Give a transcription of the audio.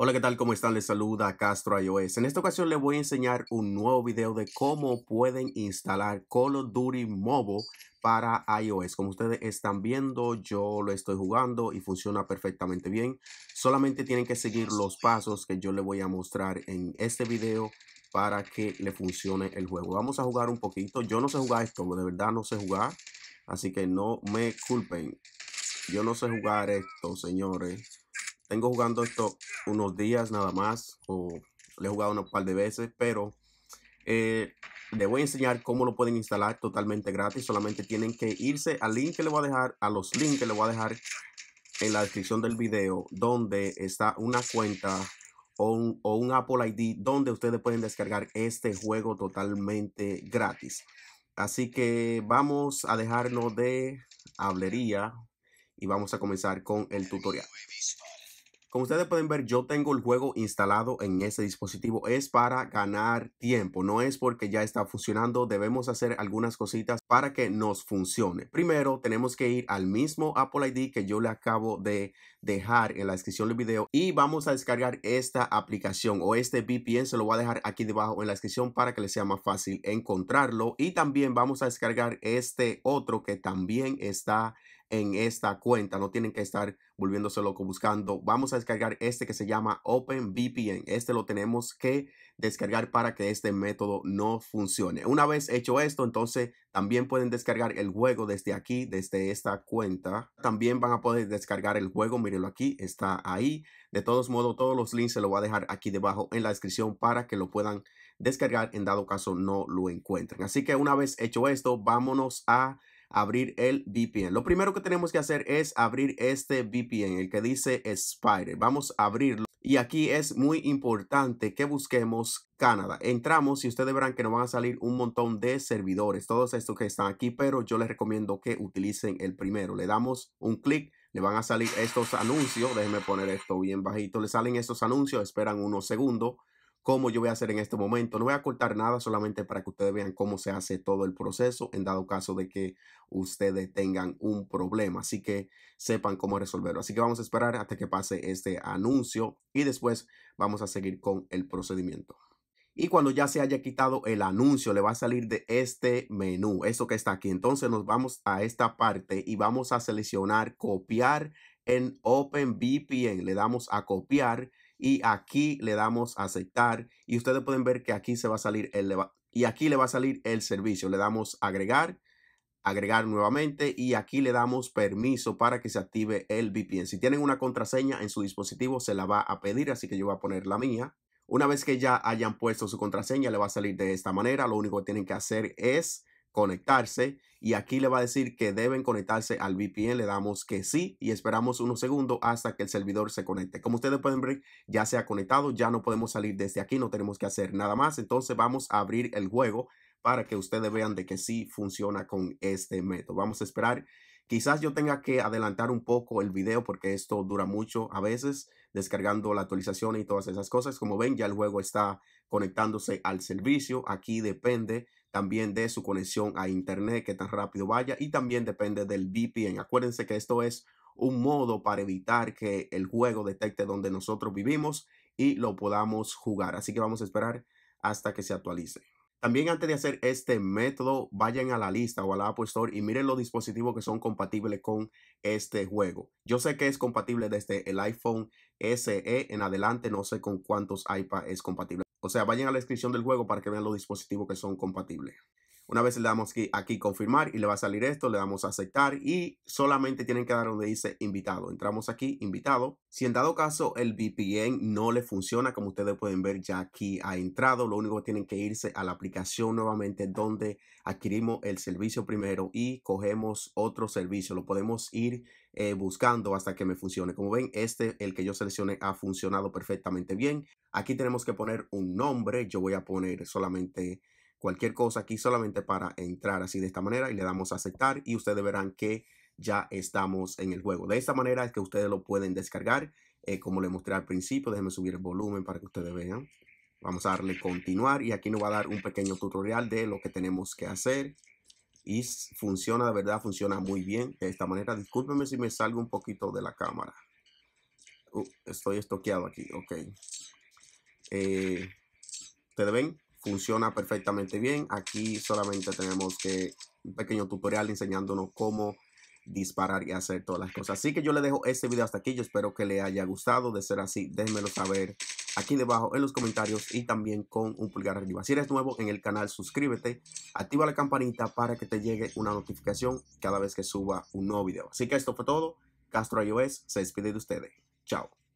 Hola, ¿qué tal? ¿Cómo están? Les saluda Castro iOS. En esta ocasión les voy a enseñar un nuevo video de cómo pueden instalar Call of Duty Mobile para iOS. Como ustedes están viendo, yo lo estoy jugando y funciona perfectamente bien. Solamente tienen que seguir los pasos que yo les voy a mostrar en este video para que le funcione el juego. Vamos a jugar un poquito. Yo no sé jugar esto, de verdad no sé jugar. Así que no me culpen. Yo no sé jugar esto, señores tengo jugando esto unos días nada más, o le he jugado un par de veces, pero eh, le voy a enseñar cómo lo pueden instalar totalmente gratis. Solamente tienen que irse al link que le voy a dejar, a los links que le voy a dejar en la descripción del video, donde está una cuenta o un, o un Apple ID donde ustedes pueden descargar este juego totalmente gratis. Así que vamos a dejarnos de hablería y vamos a comenzar con el tutorial. Como ustedes pueden ver, yo tengo el juego instalado en ese dispositivo. Es para ganar tiempo, no es porque ya está funcionando. Debemos hacer algunas cositas para que nos funcione. Primero, tenemos que ir al mismo Apple ID que yo le acabo de dejar en la descripción del video y vamos a descargar esta aplicación o este VPN. Se lo voy a dejar aquí debajo en la descripción para que les sea más fácil encontrarlo. Y también vamos a descargar este otro que también está en esta cuenta. No tienen que estar volviéndose loco buscando. Vamos a descargar este que se llama OpenVPN. Este lo tenemos que descargar para que este método no funcione. Una vez hecho esto, entonces también pueden descargar el juego desde aquí, desde esta cuenta. También van a poder descargar el juego. Mírenlo aquí, está ahí. De todos modos, todos los links se los voy a dejar aquí debajo en la descripción para que lo puedan descargar en dado caso no lo encuentren. Así que una vez hecho esto, vámonos a abrir el VPN. Lo primero que tenemos que hacer es abrir este VPN, el que dice Spider. Vamos a abrirlo. Y aquí es muy importante que busquemos Canadá. Entramos y ustedes verán que nos van a salir un montón de servidores, todos estos que están aquí, pero yo les recomiendo que utilicen el primero. Le damos un clic, le van a salir estos anuncios. Déjenme poner esto bien bajito. Le salen estos anuncios, esperan unos segundos como yo voy a hacer en este momento. No voy a cortar nada solamente para que ustedes vean cómo se hace todo el proceso en dado caso de que ustedes tengan un problema. Así que sepan cómo resolverlo. Así que vamos a esperar hasta que pase este anuncio y después vamos a seguir con el procedimiento. Y cuando ya se haya quitado el anuncio, le va a salir de este menú, esto que está aquí. Entonces nos vamos a esta parte y vamos a seleccionar copiar en OpenVPN. Le damos a copiar y aquí le damos a aceptar y ustedes pueden ver que aquí se va a salir el y aquí le va a salir el servicio. Le damos agregar, agregar nuevamente y aquí le damos permiso para que se active el VPN. Si tienen una contraseña en su dispositivo se la va a pedir, así que yo voy a poner la mía. Una vez que ya hayan puesto su contraseña, le va a salir de esta manera. Lo único que tienen que hacer es conectarse y aquí le va a decir que deben conectarse al VPN. Le damos que sí y esperamos unos segundos hasta que el servidor se conecte. Como ustedes pueden ver, ya se ha conectado, ya no podemos salir desde aquí, no tenemos que hacer nada más. Entonces vamos a abrir el juego para que ustedes vean de que sí funciona con este método. Vamos a esperar. Quizás yo tenga que adelantar un poco el video porque esto dura mucho a veces descargando la actualización y todas esas cosas. Como ven, ya el juego está conectándose al servicio. Aquí depende también de su conexión a Internet, que tan rápido vaya, y también depende del VPN. Acuérdense que esto es un modo para evitar que el juego detecte donde nosotros vivimos y lo podamos jugar. Así que vamos a esperar hasta que se actualice. También antes de hacer este método, vayan a la lista o a la App Store y miren los dispositivos que son compatibles con este juego. Yo sé que es compatible desde el iPhone SE en adelante, no sé con cuántos iPad es compatible. O sea, vayan a la descripción del juego para que vean los dispositivos que son compatibles. Una vez le damos aquí, aquí, confirmar y le va a salir esto, le damos a aceptar y solamente tienen que dar donde dice invitado. Entramos aquí, invitado. Si en dado caso el VPN no le funciona, como ustedes pueden ver ya aquí ha entrado, lo único que tienen que irse a la aplicación nuevamente donde adquirimos el servicio primero y cogemos otro servicio. Lo podemos ir eh, buscando hasta que me funcione. Como ven, este, el que yo seleccioné, ha funcionado perfectamente bien. Aquí tenemos que poner un nombre. Yo voy a poner solamente cualquier cosa aquí solamente para entrar así de esta manera y le damos a aceptar y ustedes verán que ya estamos en el juego. De esta manera es que ustedes lo pueden descargar. Eh, como les mostré al principio, déjenme subir el volumen para que ustedes vean. Vamos a darle continuar y aquí nos va a dar un pequeño tutorial de lo que tenemos que hacer. Y funciona, de verdad, funciona muy bien de esta manera. Discúlpenme si me salgo un poquito de la cámara. Uh, estoy estoqueado aquí, ok. Eh, ¿Ustedes ven? funciona perfectamente bien. Aquí solamente tenemos que un pequeño tutorial enseñándonos cómo disparar y hacer todas las cosas. Así que yo le dejo este video hasta aquí. Yo espero que le haya gustado. De ser así, déjenmelo saber aquí debajo en los comentarios y también con un pulgar arriba. Si eres nuevo en el canal, suscríbete, activa la campanita para que te llegue una notificación cada vez que suba un nuevo video. Así que esto fue todo. Castro iOS se despide de ustedes. Chao.